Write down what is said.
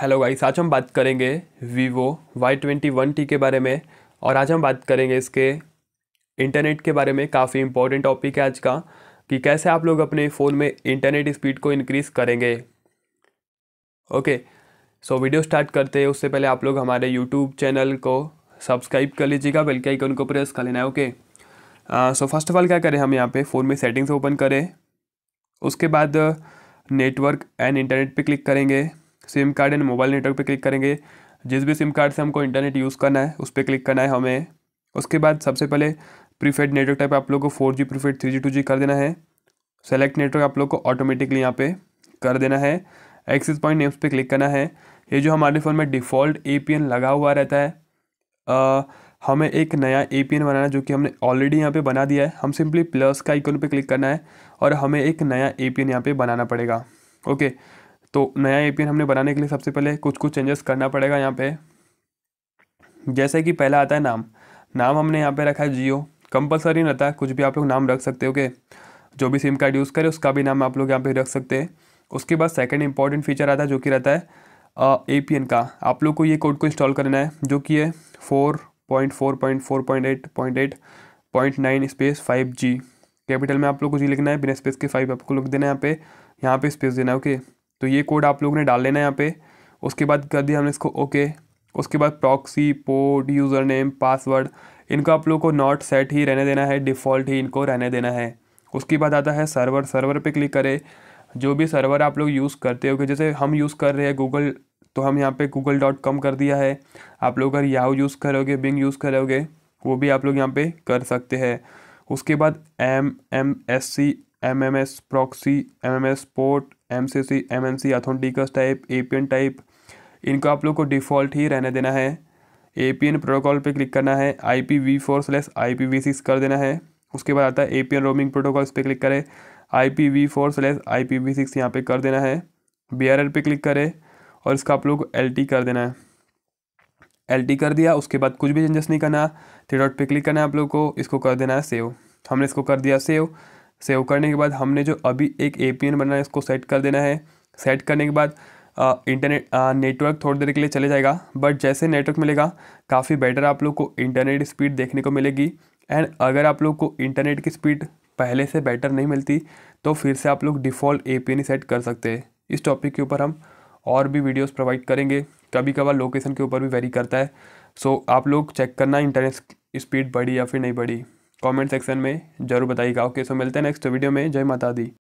Hello guys आज हम बात करेंगे Vivo Y twenty one T के बारे में और आज हम बात करेंगे इसके इंटरनेट के बारे में काफ़ी इंपॉर्टेंट टॉपिक है आज का कि कैसे आप लोग अपने फ़ोन में इंटरनेट स्पीड को इनक्रीज़ करेंगे ओके सो वीडियो स्टार्ट करते हैं उससे पहले आप लोग हमारे यूट्यूब चैनल को सब्सक्राइब कर लीजिएगा बेल के आइकन को प्रेस कर लेना है okay so first of all क्या करें हम यहाँ पे फ़ोन में सेटिंग्स ओपन करें उसके बाद नेटवर्क एंड इंटरनेट पे क्लिक करेंगे SIM card and mobile network पे क्लिक करेंगे जिस भी सिम कार्ड से हमको इंटरनेट यूज़ करना है उस पर क्लिक करना है हमें उसके बाद सबसे पहले प्रीफेड नेटवर्क टाइप आप लोग को four G preferred three G two G कर देना है सेलेक्ट नेटवर्क आप लोग को ऑटोमेटिकली यहाँ पे कर देना है एक्सिस पॉइंट नेम्स पे क्लिक करना है ये जो हमारे फ़ोन में डिफ़ॉल्ट ए लगा हुआ रहता है आ, हमें एक नया ए बनाना है जो कि हमने ऑलरेडी यहाँ पे बना दिया है हम सिंपली प्लस का आइकन पे क्लिक करना है और हमें एक नया ए पी यहाँ पर बनाना पड़ेगा ओके तो नया ए हमने बनाने के लिए सबसे पहले कुछ कुछ चेंजेस करना पड़ेगा यहाँ पे जैसे कि पहला आता है नाम नाम हमने यहाँ पे रखा है जियो कंपलसरी नहीं रहता कुछ भी आप लोग नाम रख सकते हो के जो भी सिम कार्ड यूज़ करें उसका भी नाम आप लोग यहाँ पे रख सकते हैं उसके बाद सेकंड इंपॉर्टेंट फीचर आता है जो कि रहता है ए पी एन का आप लोग को ये कोड को इंस्टॉल करना है जो कि है four point four point four point eight point eight point nine space five G capital में आप लोग को जी लिखना है बिना स्पेस के फाइव आपको लोग देना है यहाँ पे यहाँ पे स्पेस देना है ओके okay? तो ये कोड आप लोगों ने डाल लेना है यहाँ पे उसके बाद कर दिया हमने इसको ओके उसके बाद proxy port username password इनको आप लोगों को नॉट सेट ही रहने देना है डिफ़ॉल्ट ही इनको रहने देना है उसके बाद आता है सर्वर सर्वर पे क्लिक करें जो भी सर्वर आप लोग यूज़ करते हो जैसे हम यूज़ कर रहे हैं गूगल तो हम यहाँ पे गूगल डॉट कॉम कर दिया है आप लोग अगर याहू यूज़ करोगे बिंग यूज़ करोगे वो भी आप लोग यहाँ पे कर सकते हैं उसके बाद M M S C M M S proxy M M S port M C C M M C authentication type A P N type इनको आप लोग को डिफ़ॉल्ट ही रहने देना है ए पी एन प्रोटोकॉल पर क्लिक करना है I P V four slash I P V six कर देना है उसके बाद आता है A P N roaming protocol इस पर क्लिक करें आई P V four slash I P V six यहाँ पर कर देना है बी आर एल पे क्लिक करें और इसका आप लोग को एल टी कर देना है एल टी कर दिया उसके बाद कुछ भी चेंजेस नहीं करना थ्री डॉट पर क्लिक करना है आप लोग को इसको कर देना है सेव हमने इसको कर दिया सेव सेव करने के बाद हमने जो अभी एक ए बनाना है इसको सेट कर देना है सेट करने के बाद इंटरनेट नेटवर्क थोड़ी देर के लिए चले जाएगा बट जैसे नेटवर्क मिलेगा काफ़ी बेटर आप लोग को इंटरनेट स्पीड देखने को मिलेगी एंड अगर आप लोग को इंटरनेट की स्पीड पहले से बेटर नहीं मिलती तो फिर से आप लोग डिफ़ॉल्ट ए पी सेट कर सकते हैं इस टॉपिक के ऊपर हम और भी वीडियोस प्रोवाइड करेंगे कभी कभार लोकेशन के ऊपर भी वेरी करता है सो so, आप लोग चेक करना इंटरनेट स्पीड बढ़ी या फिर नहीं बढ़ी कमेंट सेक्शन में जरूर बताइएगा ओके सो मिलते हैं नेक्स्ट वीडियो में जय माता दी